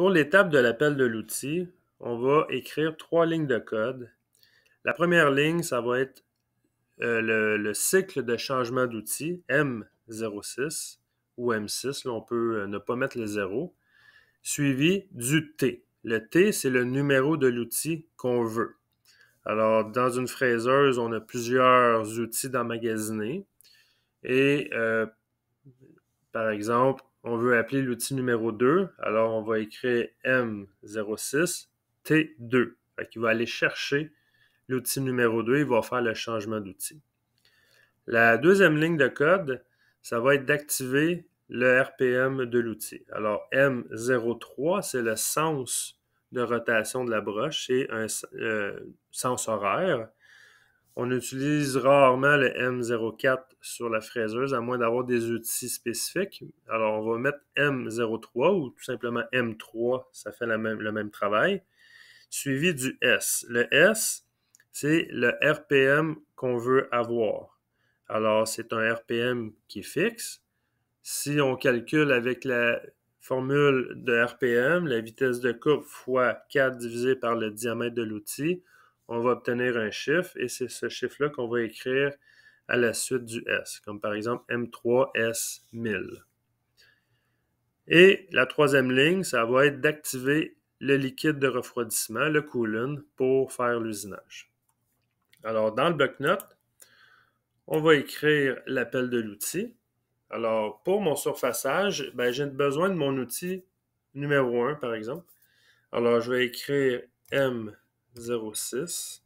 Pour l'étape de l'appel de l'outil, on va écrire trois lignes de code. La première ligne, ça va être euh, le, cycle de changement d'outil, M06 ou M6, là on peut euh, ne pas mettre le zéro, suivi du T. Le T, c'est le numéro de l'outil qu'on veut. Alors, dans une fraiseuse, on a plusieurs outils d'emmagasiner. Et euh, par exemple, on veut appeler l'outil numéro 2. Alors, on va écrire M06T2. Il va aller chercher l'outil numéro 2 et il va faire le changement d'outil. La deuxième ligne de code, ça va être d'activer le RPM de l'outil. Alors, M03, c'est le sens de rotation de la broche, c'est un euh, sens horaire. On utilise rarement le M04 sur la fraiseuse, à moins d'avoir des outils spécifiques. Alors, on va mettre M03 ou tout simplement M3, ça fait le même travail, suivi du S. Le S, c'est le RPM qu'on veut avoir. Alors, c'est un RPM qui est fixe. Si on calcule avec la formule de RPM, la vitesse de coupe fois 4 divisé par le diamètre de l'outil, on va obtenir un chiffre et c'est ce chiffre-là qu'on va écrire à la suite du S, comme par exemple M3S1000. Et la troisième ligne, ça va être d'activer le liquide de refroidissement, le coolant, pour faire l'usinage. Alors, dans le bloc-notes, on va écrire l'appel de l'outil. Alors, pour mon surfaçage, ben, j'ai besoin de mon outil numéro 1, par exemple. Alors, je vais écrire M 06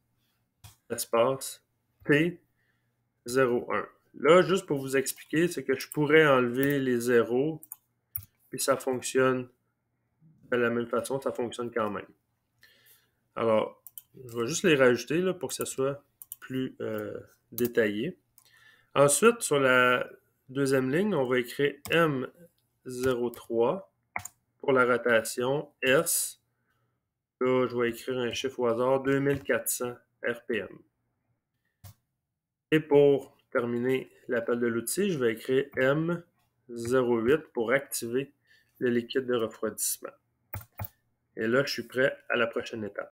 espace T01. Là, juste pour vous expliquer, c'est que je pourrais enlever les zéros, et ça fonctionne de la même façon, ça fonctionne quand même. Alors, je vais juste les rajouter pour que ça soit plus euh, détaillé. Ensuite, sur la deuxième ligne, on va écrire M03 pour la rotation, S Là, je vais écrire un chiffre au hasard, 2400 RPM. Et pour terminer l'appel de l'outil, je vais écrire M08 pour activer le liquide de refroidissement. Et là, je suis prêt à la prochaine étape.